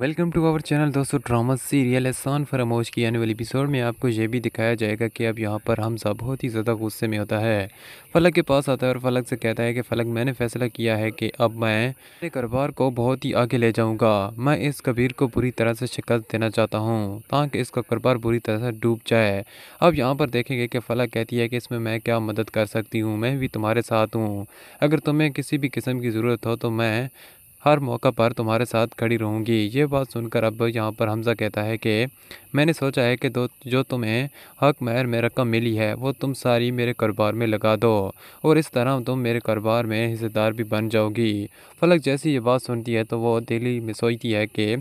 welcome to our channel दोस्तों drama serial Ehsaan Faramosh की आने वाली एपिसोड में आपको यह भी दिखाया जाएगा कि अब यहाँ पर हमजा बहुत ही ज़्यादा गुस्से में होता है फलक के पास आता है और फलक से कहता है कि फ़लक मैंने फैसला किया है कि अब मैं अपने कारोबार को बहुत ही आगे ले जाऊँगा मैं इस कबीर को बुरी तरह से शिकस्त देना चाहता हूँ ताकि इसका कारोबार बुरी तरह से डूब जाए अब यहाँ पर देखेंगे कि फलक कहती है कि इसमें मैं क्या मदद कर सकती हूँ मैं भी तुम्हारे साथ हूँ अगर तुम्हें किसी भी किस्म की ज़रूरत हो तो मैं हर मौका पर तुम्हारे साथ खड़ी रहूँगी ये बात सुनकर अब यहाँ पर हमज़ा कहता है कि मैंने सोचा है कि दो जो तुम्हें हक महर में रकम मिली है वो तुम सारी मेरे कारोबार में लगा दो और इस तरह तुम मेरे कारोबार में हिस्सेदार भी बन जाओगी फलक जैसी ये बात सुनती है तो वो दिली में सोचती है कि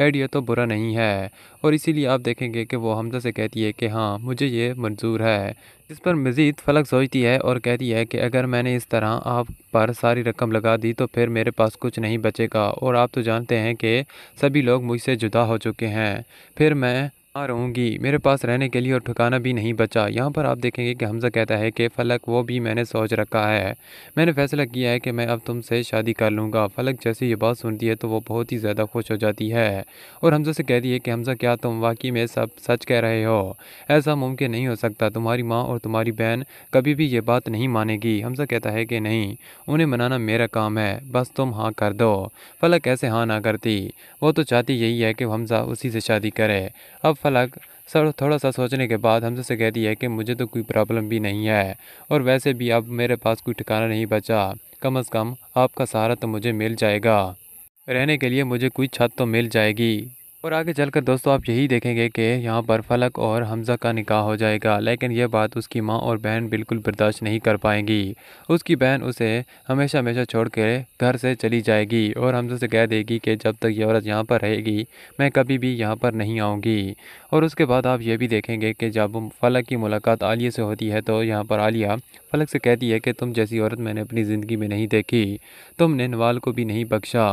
ऐड तो बुरा नहीं है और इसीलिए आप देखेंगे कि वो हमजा से कहती है कि हाँ मुझे ये मंजूर है इस पर मज़ीद फलक सोचती है और कहती है कि अगर मैंने इस तरह आप पर सारी रकम लगा दी तो फिर मेरे पास कुछ नहीं बचेगा और आप तो जानते हैं कि सभी लोग मुझसे जुदा हो चुके हैं फिर मैं आ रहूँगी मेरे पास रहने के लिए और ठिकाना भी नहीं बचा यहाँ पर आप देखेंगे कि हमज़ा कहता है कि फलक वो भी मैंने सोच रखा है मैंने फैसला किया है कि मैं अब तुमसे शादी कर लूँगा फलक जैसे ये बात सुनती है तो वो बहुत ही ज़्यादा खुश हो जाती है और हमज़ा से कहती है कि हमज़ा क्या तुम वाकई में सब सच कह रहे हो ऐसा मुमकिन नहीं हो सकता तुम्हारी माँ और तुम्हारी बहन कभी भी ये बात नहीं मानेगी हमज़ा कहता है कि नहीं उन्हें मनाना मेरा काम है बस तुम हाँ कर दो फलक ऐसे हाँ ना करती वो तो चाहती यही है कि हमज़ा उसी से शादी करे अब पलक सर थोड़ा सा सोचने के बाद हमसे से कहती है कि मुझे तो कोई प्रॉब्लम भी नहीं है और वैसे भी अब मेरे पास कोई ठिकाना नहीं बचा कम अज़ कम आपका सहारा तो मुझे मिल जाएगा रहने के लिए मुझे कोई छत तो मिल जाएगी और आगे चलकर दोस्तों आप यही देखेंगे कि यहाँ पर फलक और हमज़ा का निकाह हो जाएगा लेकिन यह बात उसकी माँ और बहन बिल्कुल बर्दाश्त नहीं कर पाएंगी उसकी बहन उसे हमेशा हमेशा छोड़ के घर से चली जाएगी और हमजा से कह देगी कि जब तक ये औरत यहाँ पर रहेगी मैं कभी भी यहाँ पर नहीं आऊँगी और उसके बाद आप ये भी देखेंगे कि जब फलक की मुलाकात आलिया से होती है तो यहाँ पर आलिया फलक से कहती है कि तुम जैसी औरत मैंने अपनी ज़िंदगी में नहीं देखी तुमने नवाल को भी नहीं बख्शा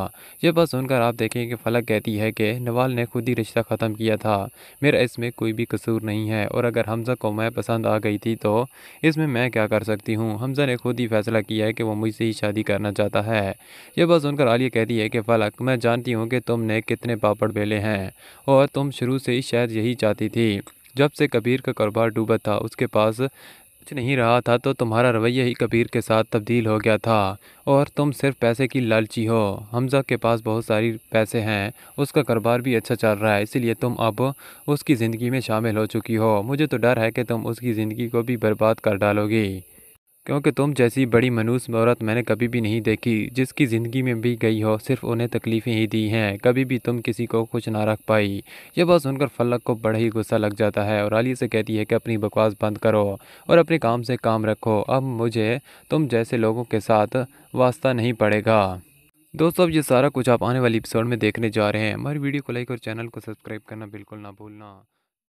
यह बात सुनकर आप देखेंगे कि फलक कहती है कि नवाल ने खुद ही रिश्ता ख़त्म किया था मेरा इसमें कोई भी कसूर नहीं है और अगर हमज़ा को मैं पसंद आ गई थी तो इसमें मैं क्या कर सकती हूँ हमज़ा ने खुद ही फैसला किया है कि वो मुझसे ही शादी करना चाहता है ये बस सुनकर आलिया कहती है कि फलक मैं जानती हूँ कि तुमने कितने पापड़ बेले हैं और तुम शुरू से ही शायद यही चाहती थी जब से कबीर का कारोबार डूबा था उसके पास कुछ नहीं रहा था तो तुम्हारा रवैया ही कबीर के साथ तब्दील हो गया था और तुम सिर्फ पैसे की लालची हो हमजा के पास बहुत सारी पैसे हैं उसका कारोबार भी अच्छा चल रहा है इसीलिए तुम अब उसकी ज़िंदगी में शामिल हो चुकी हो मुझे तो डर है कि तुम उसकी ज़िंदगी को भी बर्बाद कर डालोगी क्योंकि तुम जैसी बड़ी मनूस औरत मैंने कभी भी नहीं देखी जिसकी ज़िंदगी में भी गई हो सिर्फ उन्हें तकलीफ़ें ही दी हैं कभी भी तुम किसी को कुछ ना रख पाई ये बात सुनकर फलक को बड़ा ही गुस्सा लग जाता है और आलिया से कहती है कि अपनी बकवास बंद करो और अपने काम से काम रखो अब मुझे तुम जैसे लोगों के साथ वास्ता नहीं पड़ेगा दोस्तों अब ये सारा कुछ आप आने वाली एपिसोड में देखने जा रहे हैं हमारी वीडियो को लाइक और चैनल को सब्सक्राइब करना बिल्कुल ना भूलना